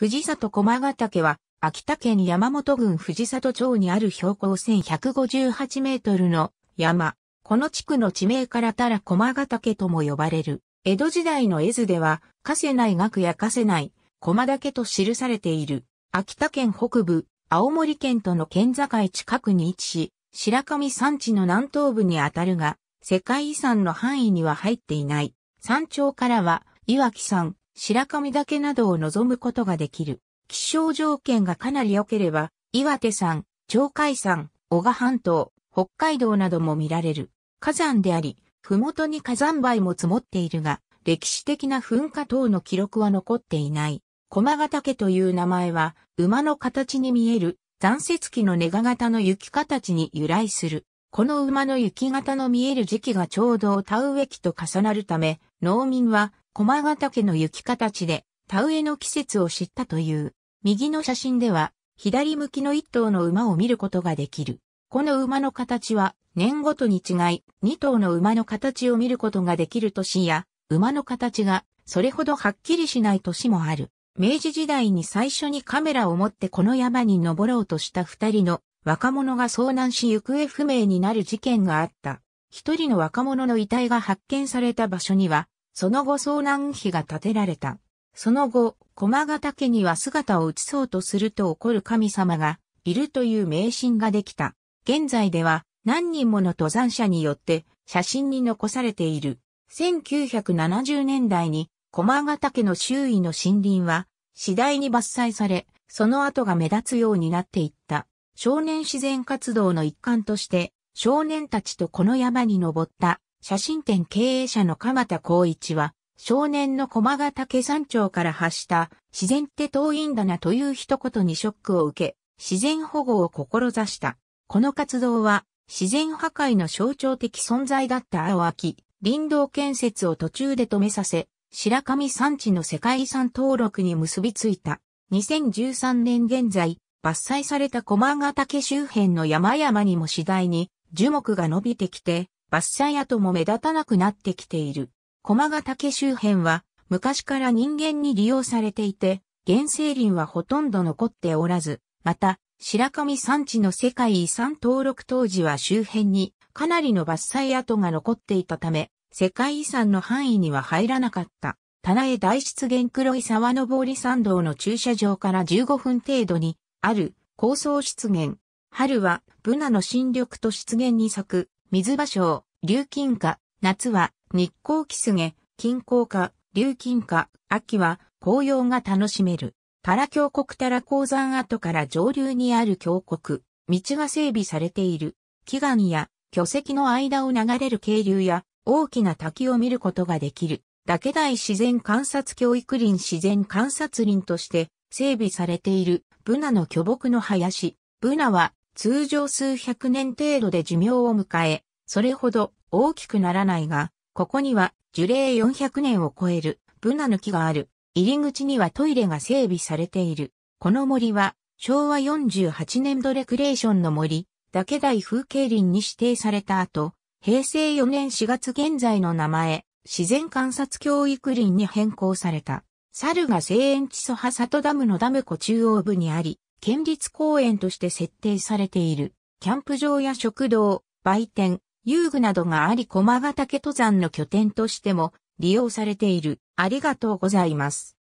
藤里駒ヶ岳は、秋田県山本郡藤里町にある標高1158メートルの山。この地区の地名からたら駒ヶ岳とも呼ばれる。江戸時代の絵図では、かせない額やかせない駒岳と記されている。秋田県北部、青森県との県境近くに位置し、白神山地の南東部にあたるが、世界遺産の範囲には入っていない。山頂からは、岩木山、白神岳などを望むことができる。気象条件がかなり良ければ、岩手山、鳥海山、小賀半島、北海道なども見られる。火山であり、ふもとに火山灰も積もっているが、歴史的な噴火等の記録は残っていない。駒ヶ岳という名前は、馬の形に見える、残雪期のネガ型の雪形に由来する。この馬の雪型の見える時期がちょうど田植え期と重なるため、農民は駒ヶ岳の雪形で田植えの季節を知ったという。右の写真では左向きの一頭の馬を見ることができる。この馬の形は年ごとに違い、二頭の馬の形を見ることができる年や、馬の形がそれほどはっきりしない年もある。明治時代に最初にカメラを持ってこの山に登ろうとした二人の若者が遭難し行方不明になる事件があった。一人の若者の遺体が発見された場所には、その後遭難碑が建てられた。その後、駒ヶ岳には姿を移そうとすると怒る神様がいるという迷信ができた。現在では何人もの登山者によって写真に残されている。1970年代に駒ヶ岳の周囲の森林は次第に伐採され、その後が目立つようになっていった。少年自然活動の一環として少年たちとこの山に登った写真展経営者の鎌田光一は、少年の駒ヶ岳山頂から発した自然って遠いんだなという一言にショックを受け、自然保護を志した。この活動は自然破壊の象徴的存在だった青秋、林道建設を途中で止めさせ、白神山地の世界遺産登録に結びついた。2013年現在、伐採された駒ヶ岳周辺の山々にも次第に樹木が伸びてきて、伐採跡も目立たなくなってきている。駒ヶ岳周辺は昔から人間に利用されていて、原生林はほとんど残っておらず、また、白神山地の世界遺産登録当時は周辺にかなりの伐採跡が残っていたため、世界遺産の範囲には入らなかった。棚江大湿原黒い沢登り山道の駐車場から15分程度にある高層湿原。春はブナの新緑と湿原に咲く水場蕉、流金花、夏は日光キスゲ、金光花、流金花、秋は紅葉が楽しめる。タラ峡谷タラ鉱山跡から上流にある峡谷、道が整備されている。祈願や巨石の間を流れる渓流や大きな滝を見ることができる。け大自然観察教育林自然観察林として整備されているブナの巨木の林。ブナは通常数百年程度で寿命を迎え、それほど大きくならないが、ここには樹齢400年を超えるブナの木がある。入り口にはトイレが整備されている。この森は昭和48年度レクレーションの森、岳大風景林に指定された後、平成4年4月現在の名前、自然観察教育林に変更された。猿が生園地祖派里ダムのダム湖中央部にあり、県立公園として設定されている、キャンプ場や食堂、売店、遊具などがあり駒ヶ岳登山の拠点としても利用されている。ありがとうございます。